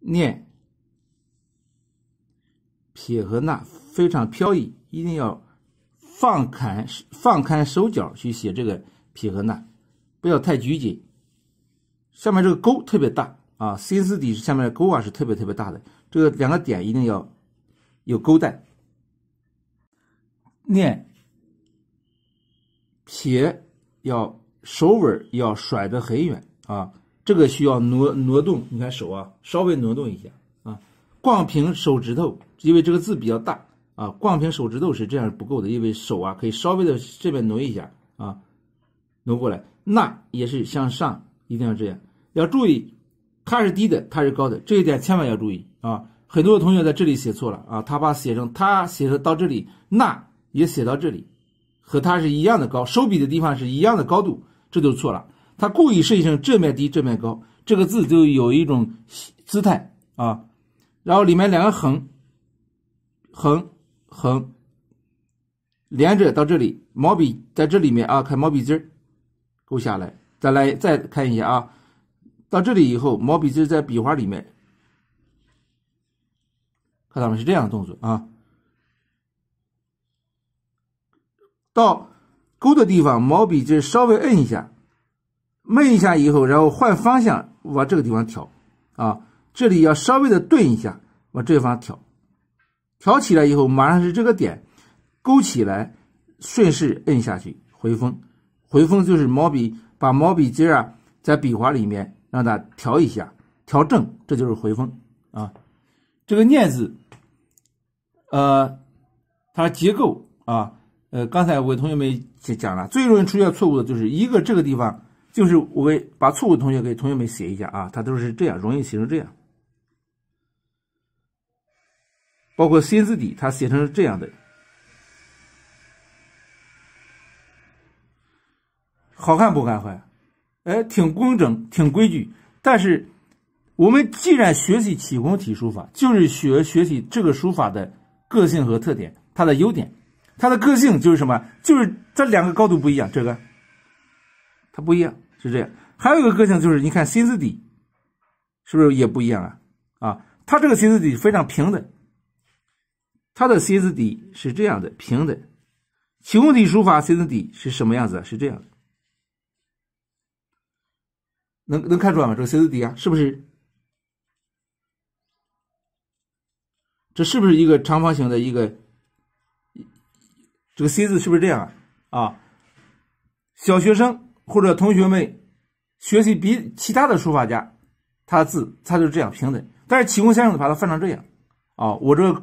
念撇和捺非常飘逸，一定要放开放开手脚去写这个撇和捺，不要太拘谨。下面这个勾特别大啊，心字底下面的勾啊是特别特别大的。这个两个点一定要有勾带。念撇要手腕要甩得很远啊。这个需要挪挪动，你看手啊，稍微挪动一下啊，逛平手指头，因为这个字比较大啊，逛平手指头是这样不够的，因为手啊可以稍微的这边挪一下啊，挪过来，捺也是向上，一定要这样，要注意，它是低的，它是高的，这一点千万要注意啊。很多同学在这里写错了啊，他把写成他写到到这里，捺也写到这里，和它是一样的高，收笔的地方是一样的高度，这就错了。它故意设计成正面低、正面高，这个字就有一种姿态啊。然后里面两个横、横、横连着到这里，毛笔在这里面啊，看毛笔字勾下来。再来再看一下啊，到这里以后，毛笔字在笔画里面，看到没？是这样的动作啊。到勾的地方，毛笔字稍微摁一下。闷一下以后，然后换方向往这个地方挑，啊，这里要稍微的顿一下，往这方挑，挑起来以后马上是这个点勾起来，顺势摁下去回锋，回锋就是毛笔把毛笔尖啊在笔画里面让它调一下，调正，这就是回锋啊。这个“念”字，呃，它结构啊，呃，刚才我同学们讲了，最容易出现错误的就是一个这个地方。就是我给把错误同学给同学们写一下啊，他都是这样，容易写成这样。包括“心”字底，他写成是这样的，好看不看坏？哎，挺工整，挺规矩。但是我们既然学习启功体书法，就是学学习这个书法的个性和特点，它的优点，它的个性就是什么？就是这两个高度不一样，这个。它不一样，是这样。还有一个个性就是，你看“心”字底，是不是也不一样啊？啊，它这个“心”字底非常平的，它的“心”字底是这样的平的。功体书法“心”字底是什么样子的，是这样的，能能看出来吗？这个“心”字底啊，是不是？这是不是一个长方形的一个？这个“心”字是不是这样啊？啊，小学生。或者同学们学习比其他的书法家，他的字他就这样平等，但是启功先生把它翻成这样，啊，我这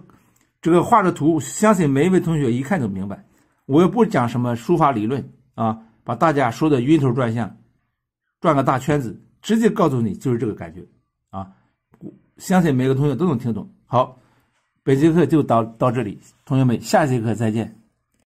这个画的图，相信每一位同学一看就明白。我又不讲什么书法理论啊，把大家说的晕头转向，转个大圈子，直接告诉你就是这个感觉啊，相信每个同学都能听懂。好，本节课就到到这里，同学们，下节课再见。